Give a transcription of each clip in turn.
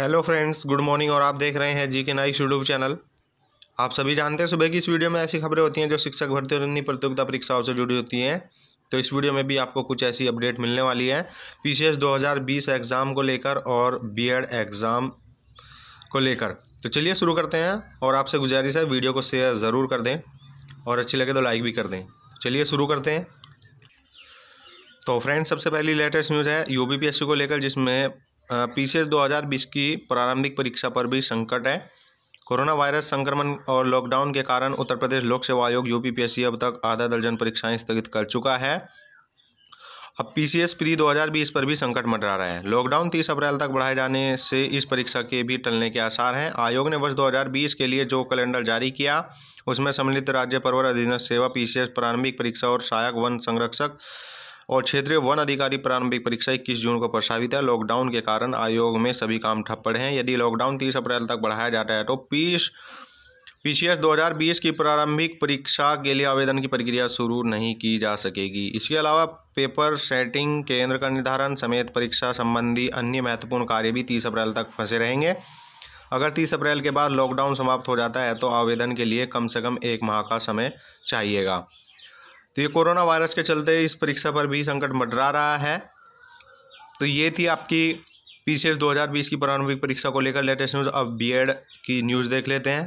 hello friends good morning और आप देख रहे हैं जी के नाइक यूट्यूब चैनल आप सभी जानते हैं सुबह की इस वीडियो में ऐसी खबरें होती हैं जो शिक्षक भर्ती और अन्य प्रतियोगिता परीक्षाओं से जुड़ी होती हैं तो इस वीडियो में भी आपको कुछ ऐसी अपडेट मिलने वाली है पीसीएस 2020 एग्ज़ाम को लेकर और बीएड e एग्ज़ाम को लेकर तो चलिए शुरू करते हैं और आपसे गुजारिश है वीडियो को शेयर ज़रूर कर दें और अच्छी लगे तो लाइक भी कर दें चलिए शुरू करते हैं तो फ्रेंड्स सबसे पहली लेटेस्ट न्यूज़ है यू को लेकर जिसमें पीसीएस 2020 की प्रारंभिक परीक्षा पर भी संकट है कोरोना वायरस संक्रमण और लॉकडाउन के कारण उत्तर प्रदेश लोक सेवा आयोग यूपीपीएससी अब तक आधा दर्जन परीक्षाएं स्थगित कर चुका है अब पीसीएस प्री 2020 पर भी संकट मंडरा रहा है लॉकडाउन 30 अप्रैल तक बढ़ाए जाने से इस परीक्षा के भी टलने के आसार हैं आयोग ने वर्ष 2020 के लिए जो कैलेंडर जारी किया उसमें सम्मिलित राज्य परवर अधीन सेवा पीसीएस प्रारंभिक परीक्षा और सहायक वन संरक्षक और क्षेत्रीय वन अधिकारी प्रारंभिक परीक्षा इक्कीस जून को प्रस्तावित है लॉकडाउन के कारण आयोग में सभी काम ठप पड़े हैं यदि लॉकडाउन तीस अप्रैल तक बढ़ाया जाता है तो पीस पीसीएस 2020 की प्रारंभिक परीक्षा के लिए आवेदन की प्रक्रिया शुरू नहीं की जा सकेगी इसके अलावा पेपर सेटिंग केंद्र का निर्धारण समेत परीक्षा संबंधी अन्य महत्वपूर्ण कार्य भी 30 अप्रैल तक फंसे रहेंगे अगर 30 अप्रैल के बाद लॉकडाउन समाप्त हो जाता है तो आवेदन के लिए कम से कम एक माह का समय चाहिएगा तो ये कोरोना वायरस के चलते इस परीक्षा पर भी संकट मंडरा रहा है तो ये थी आपकी पी सी दो हज़ार बीस की प्रारंभिक परीक्षा को लेकर लेटेस्ट न्यूज़ अब बी एड की न्यूज़ देख लेते हैं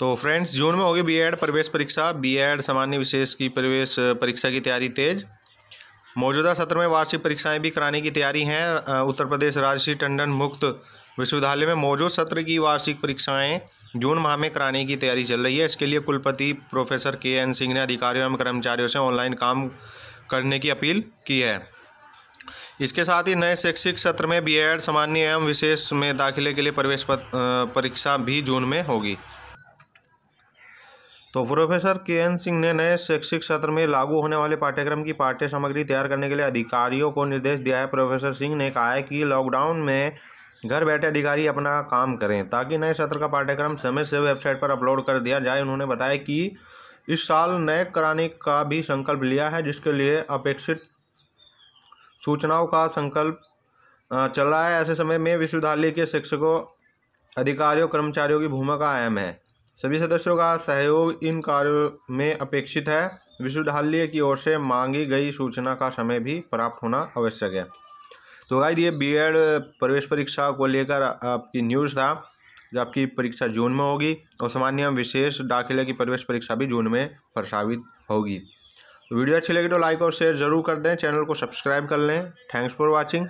तो फ्रेंड्स जून में होगी बीएड प्रवेश परीक्षा बीएड सामान्य विशेष की प्रवेश परीक्षा की तैयारी तेज़ मौजूदा सत्र में वार्षिक परीक्षाएं भी कराने की तैयारी है उत्तर प्रदेश राजसी टंडन मुक्त विश्वविद्यालय में मौजूद सत्र की वार्षिक परीक्षाएं जून माह में कराने की तैयारी चल रही है इसके लिए कुलपति प्रोफेसर के एन सिंह ने अधिकारियों एवं कर्मचारियों से ऑनलाइन काम करने की अपील की है इसके साथ ही नए शैक्षिक सत्र में बीएड सामान्य एवं विशेष में दाखिले के लिए प्रवेश परीक्षा भी जून में होगी तो प्रोफेसर के एन सिंह ने नए शैक्षिक सत्र में लागू होने वाले पाठ्यक्रम की पाठ्य सामग्री तैयार करने के लिए अधिकारियों को निर्देश दिया है प्रोफेसर सिंह ने कहा है कि लॉकडाउन में घर बैठे अधिकारी अपना काम करें ताकि नए सत्र का पाठ्यक्रम समय से वेबसाइट पर अपलोड कर दिया जाए उन्होंने बताया कि इस साल नए कराने का भी संकल्प लिया है जिसके लिए अपेक्षित सूचनाओं का संकल्प चल रहा है ऐसे समय में विश्वविद्यालय के शिक्षकों अधिकारियों कर्मचारियों की भूमिका अहम है सभी सदस्यों का सहयोग इन कार्यों में अपेक्षित है विश्वविद्यालय की ओर से मांगी गई सूचना का समय भी प्राप्त होना आवश्यक है तो दिए ये एड प्रवेश परीक्षा को लेकर आपकी न्यूज़ था जो आपकी परीक्षा जून में होगी और सामान्य विशेष दाखिले की प्रवेश परीक्षा भी जून में प्रसावित होगी वीडियो अच्छी लगी तो लाइक और शेयर जरूर कर दें चैनल को सब्सक्राइब कर लें थैंक्स फॉर वॉचिंग